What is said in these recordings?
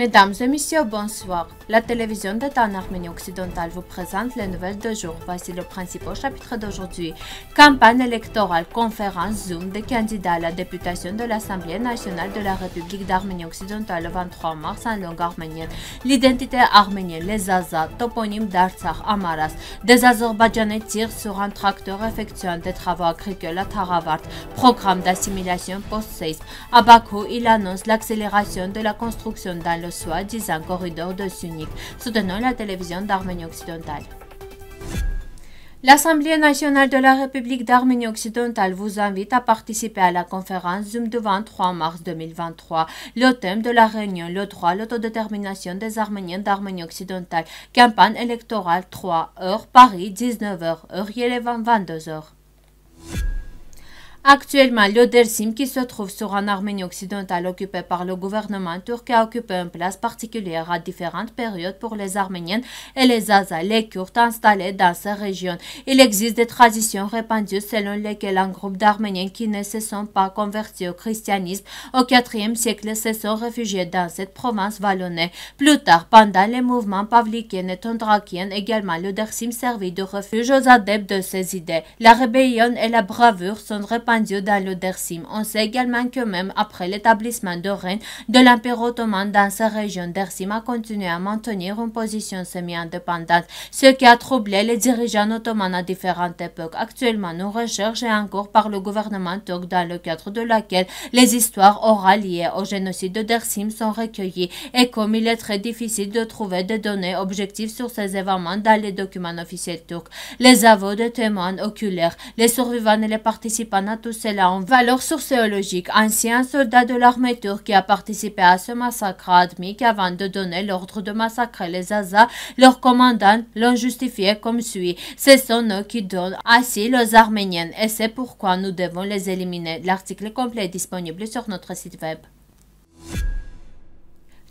Mesdames et messieurs, bonsoir. La télévision de en Arménie occidentale vous présente les nouvelles de jour. Voici le principal chapitre d'aujourd'hui. Campagne électorale, conférence Zoom des candidats à la députation de l'Assemblée nationale de la République d'Arménie occidentale le 23 mars en langue arménienne. L'identité arménienne, les Azas, toponyme d'Artsakh, Amaras. Des Azerbaïdjanais tirent sur un tracteur effectuant des travaux agricoles à Taravart. Programme d'assimilation post seize À Bakou, il annonce l'accélération de la construction dans le Soi-disant corridor de Sunik, soutenant la télévision d'Arménie occidentale. L'Assemblée nationale de la République d'Arménie occidentale vous invite à participer à la conférence Zoom du 23 mars 2023. Le thème de la réunion, le droit, l'autodétermination des Arméniens d'Arménie occidentale. Campagne électorale 3 heures, Paris 19h, heure 22h. Actuellement, le Dersim, qui se trouve sur un Arménie occidentale occupée par le gouvernement turc, a occupé une place particulière à différentes périodes pour les Arméniennes et les Azas, les Kurdes installés dans ces régions. Il existe des traditions répandues selon lesquelles un groupe d'Arméniens qui ne se sont pas convertis au christianisme au IVe siècle se sont réfugiés dans cette province vallonnée. Plus tard, pendant les mouvements pavlikiens et tondrakiens, également le Dersim servit de refuge aux adeptes de ces idées. La rébellion et la bravure sont répandues dans le Dersim. On sait également que même après l'établissement de Rennes de l'Empire ottoman dans sa région, Dersim a continué à maintenir une position semi-indépendante, ce qui a troublé les dirigeants ottomans à différentes époques. Actuellement, nos recherches encore par le gouvernement turc dans le cadre de laquelle les histoires orales liées au génocide de Dersim sont recueillies et comme il est très difficile de trouver des données objectives sur ces événements dans les documents officiels turcs, les aveux de témoins oculaires, les survivants et les participants tout cela en valeur sociologique. Ancien soldat de l'armée turque a participé à ce massacre admis avant de donner l'ordre de massacrer les Azas. Leur commandant l'ont justifié comme suit. Ce sont eux qui donnent asile aux Arméniennes et c'est pourquoi nous devons les éliminer. L'article complet est disponible sur notre site web.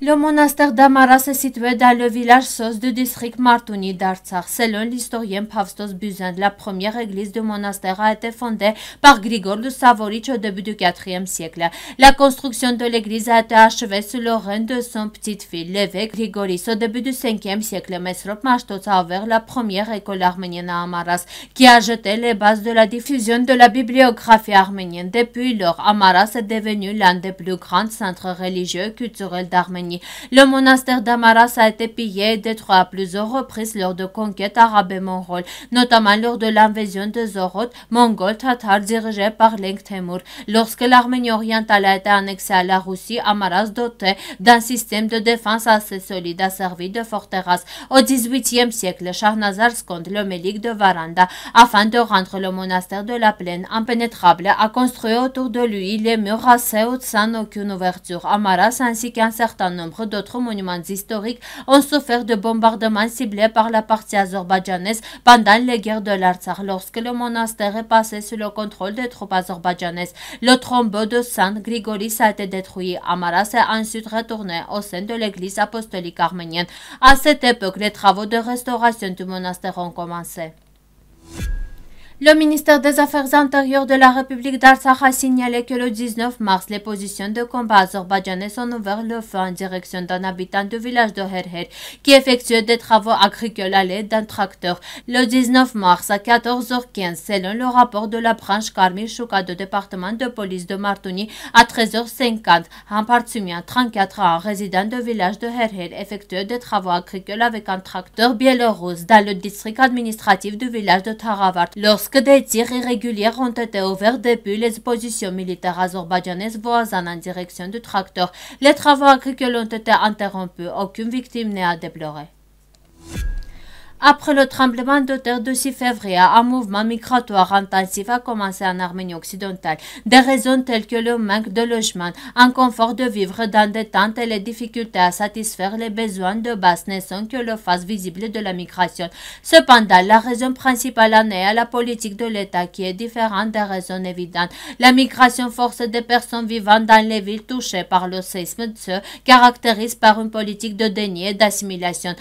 Le monastère d'Amaras est situé dans le village Sos du district Martouni d'Artsakh. Selon l'historien Pavstos Buzan, la première église du monastère a été fondée par Grigor de Savorich au début du IVe siècle. La construction de l'église a été achevée sous le règne de son petit-fils, l'évêque Grigoris. Au début du 5 siècle, Mesrop Mashtots a ouvert la première école arménienne à Amaras, qui a jeté les bases de la diffusion de la bibliographie arménienne. Depuis lors, Amaras est devenu l'un des plus grands centres religieux et culturels d'Arménie. Le monastère d'Amaras a été pillé et détruit à plusieurs reprises lors de conquêtes arabes et mongoles, notamment lors de l'invasion de Zorotes mongol, tatar, dirigé par Leng Temur. Lorsque l'Arménie orientale a été annexée à la Russie, Amaras, doté d'un système de défense assez solide, a servi de forteresse. Au XVIIIe siècle, Shahnazar sconde le Mélik de Varanda afin de rendre le monastère de la plaine impénétrable, a construit autour de lui les murs assez hauts sans aucune ouverture. Amaras ainsi qu'un certain nombre d'autres monuments historiques ont souffert de bombardements ciblés par la partie azerbaïdjanaise pendant les guerres de l'Artsakh lorsque le monastère est passé sous le contrôle des troupes azerbaïdjanaises. Le trombeau de Saint Grigoris a été détruit. Amaras est ensuite retourné au sein de l'église apostolique arménienne. À cette époque, les travaux de restauration du monastère ont commencé. Le ministère des Affaires intérieures de la République d'Artsakh a signalé que le 19 mars, les positions de combat azerbaïdjanais ont ouvert le feu en direction d'un habitant du village de Herher qui effectuait des travaux agricoles à l'aide d'un tracteur. Le 19 mars à 14h15, selon le rapport de la branche Karmi Chouka du département de police de Martouni, à 13h50, un partumien 34 ans résident du village de Herher effectuait des travaux agricoles avec un tracteur biélorusse dans le district administratif du village de Taravart des tirs irréguliers ont été ouverts depuis les positions militaires azerbaïdjanaises voisines en direction du tracteur, les travaux agricoles ont été interrompus. Aucune victime n'est à déplorer. Après le tremblement de terre de 6 février, un mouvement migratoire intensif a commencé en Arménie occidentale. Des raisons telles que le manque de logement, un confort de vivre dans des tentes et les difficultés à satisfaire les besoins de base ne sont que le face visible de la migration. Cependant, la raison principale en est à la politique de l'État qui est différente des raisons évidentes. La migration force des personnes vivant dans les villes touchées par le séisme se caractérise par une politique de déni et d'assimilation.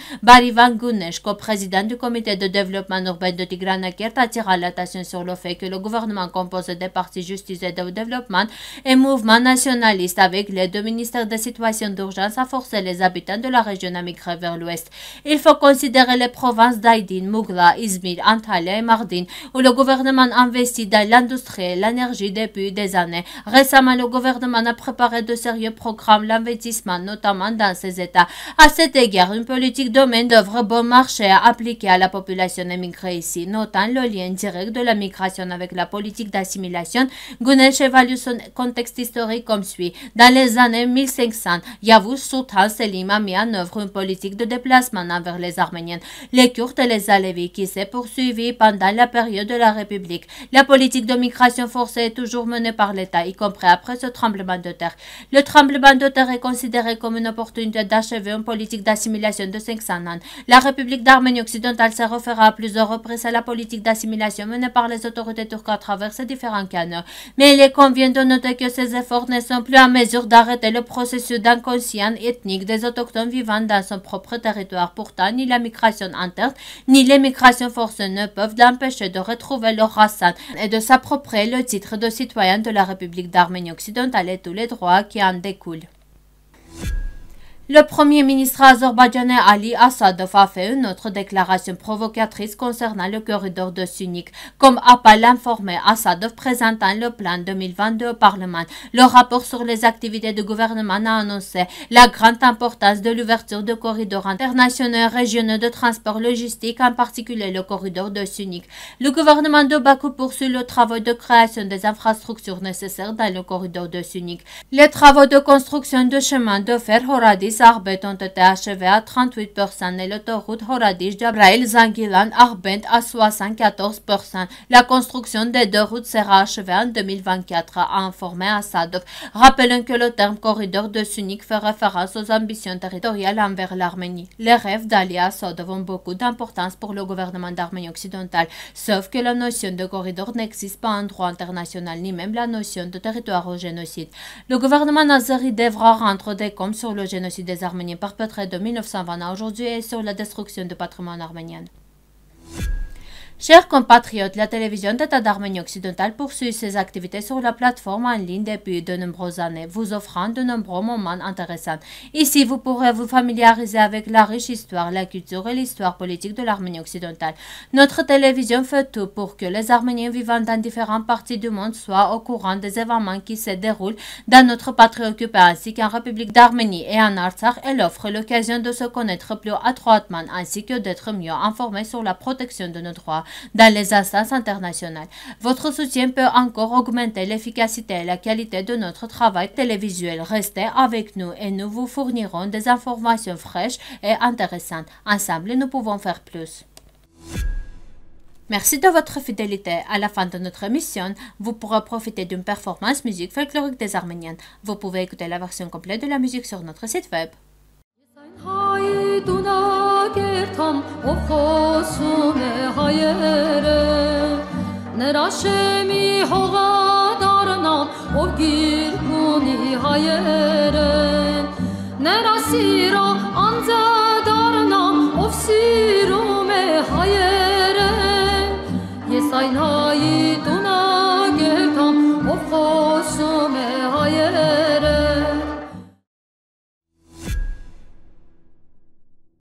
président président du comité de développement urbain de Tigranakert attira l'attention sur le fait que le gouvernement compose des partis justice et de développement et mouvement nationaliste avec les deux ministères de situation d'urgence a forcé les habitants de la région à migrer vers l'ouest. Il faut considérer les provinces d'Aïdine, Mougla, Izmir, Antalya et Mardin où le gouvernement investit dans l'industrie et l'énergie depuis des années. Récemment, le gouvernement a préparé de sérieux programmes d'investissement, notamment dans ces États. À cet égard, une politique domaine d'œuvre bon marché a appliquée à la population immigrée ici, notant le lien direct de la migration avec la politique d'assimilation, Gounesh évalue son contexte historique comme suit. Dans les années 1500, Yavuz Sultan Selim a mis en œuvre une politique de déplacement envers les Arméniens, les Kurdes et les Alevis qui s'est poursuivie pendant la période de la République. La politique de migration forcée est toujours menée par l'État, y compris après ce tremblement de terre. Le tremblement de terre est considéré comme une opportunité d'achever une politique d'assimilation de 500 ans. La République d'Arménie occidentale se refera à plusieurs reprises à la politique d'assimilation menée par les autorités turques à travers ces différents canaux. Mais il convient de noter que ces efforts ne sont plus en mesure d'arrêter le processus d'inconscient ethnique des autochtones vivant dans son propre territoire. Pourtant, ni la migration interne, ni les migrations forcées ne peuvent l'empêcher de retrouver leur racine et de s'approprier le titre de citoyen de la République d'Arménie occidentale et tous les droits qui en découlent. Le premier ministre azerbaïdjanais Ali Assadov a fait une autre déclaration provocatrice concernant le corridor de Sunik, comme pas l'informé Assadov présentant le plan 2022 au Parlement. Le rapport sur les activités du gouvernement a annoncé la grande importance de l'ouverture de corridors internationaux régionaux de transport logistique, en particulier le corridor de Sunik. Le gouvernement de Bakou poursuit le travail de création des infrastructures nécessaires dans le corridor de Sunik. Les travaux de construction de chemin de fer Horadis arbêtes ont été achevées à 38 personnes et l'autoroute Horadij de zangilan arbête à 74 La construction des deux routes sera achevée en 2024, a informé Assadov, rappelant que le terme corridor de Sunni fait référence aux ambitions territoriales envers l'Arménie. Les rêves d'Ali Assadov ont beaucoup d'importance pour le gouvernement d'Arménie occidentale, sauf que la notion de corridor n'existe pas en droit international, ni même la notion de territoire au génocide. Le gouvernement nazi devra rendre des comptes sur le génocide des Arméniens perpétrée de 1920 à aujourd'hui et sur la destruction du patrimoine arménien. Chers compatriotes, la télévision d'État d'Arménie occidentale poursuit ses activités sur la plateforme en ligne depuis de nombreuses années, vous offrant de nombreux moments intéressants. Ici, vous pourrez vous familiariser avec la riche histoire, la culture et l'histoire politique de l'Arménie occidentale. Notre télévision fait tout pour que les Arméniens vivant dans différentes parties du monde soient au courant des événements qui se déroulent dans notre patrie occupée ainsi qu'en République d'Arménie et en Artsakh. Elle offre l'occasion de se connaître plus étroitement ainsi que d'être mieux informés sur la protection de nos droits dans les instances internationales. Votre soutien peut encore augmenter l'efficacité et la qualité de notre travail télévisuel. Restez avec nous et nous vous fournirons des informations fraîches et intéressantes. Ensemble, nous pouvons faire plus. Merci de votre fidélité. À la fin de notre émission, vous pourrez profiter d'une performance musique folklorique des Arméniennes. Vous pouvez écouter la version complète de la musique sur notre site web. ագերտամ, ով խոսում է հայերեն, նրա շեմի հողադարնամ, ով գիրք ունի հայերեն, նրա սիրո անձան,